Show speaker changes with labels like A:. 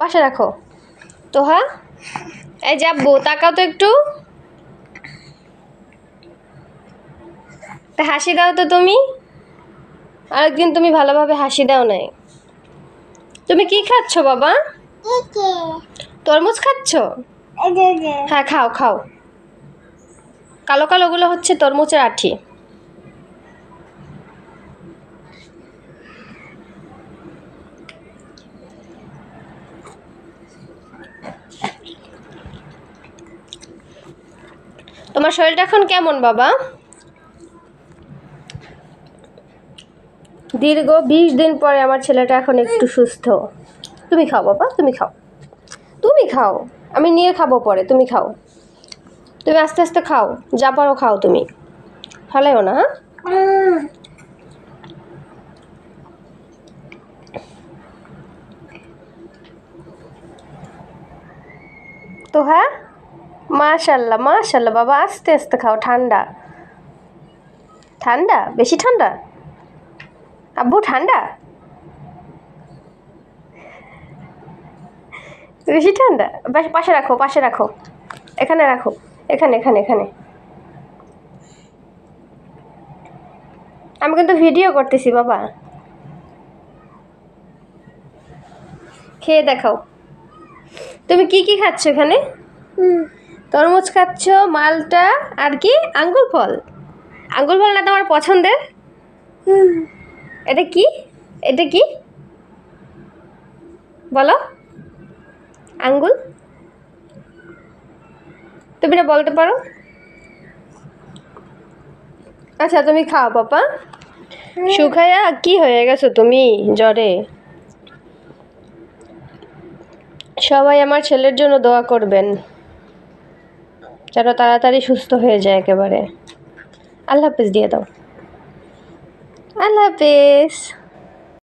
A: পাশে রাখো তো হ্যাঁ এই যাবো তাকাও তো একটু তা হাসি দাও তো তুমি আরেকদিন তুমি ভালোভাবে হাসি দাও নাই তুমি কি খাচ্ছ বাবা তরমুজ খাচ্ছ হ্যাঁ খাও খাও কালো কালোগুলো হচ্ছে তরমুজের আঠি তোমার শরীরটা এখন কেমন বাবা দীর্ঘ বিশ দিন পরে আমার ছেলেটা এখন একটু সুস্থ তুমি খাও বাবা তুমি খাও তুমি খাও আমি নিয়ে খাবো পরে তুমি খাও তুমি আস্তে আস্তে খাও যা পারো খাও তুমি ফেলাইও না হ্যাঁ তো হ্যাঁ মাশাল্লাহ মাশাল্লাহ বাবা আস্তে আস্তে খাও ঠান্ডা ঠান্ডা বেশি ঠান্ডা আব্বু ঠান্ডা বেশি ঠান্ডা পাশে রাখো পাশে রাখো এখানে রাখো এখানে এখানে এখানে আমি কিন্তু ভিডিও করতেছি বাবা খেয়ে দেখাও তুমি কি কি খাচ্ছ এখানে হুম তরমুজ খাচ্ছ মালটা আর কি আঙ্গুর ফল আঙ্গুর ফল না তোমার পছন্দের এটা কি এটা কি বলো আঙ্গুল তুমি না বলতে পারো আচ্ছা তুমি খাও পাপা সুখায়া কি হয়ে গেছো তুমি জ্বরে সবাই আমার ছেলের জন্য দোয়া করবেন যেন তাড়াতাড়ি সুস্থ হয়ে যায় একেবারে আল্লাহ হাফিজ দিয়ে দাও আল্লাহ হাফিজ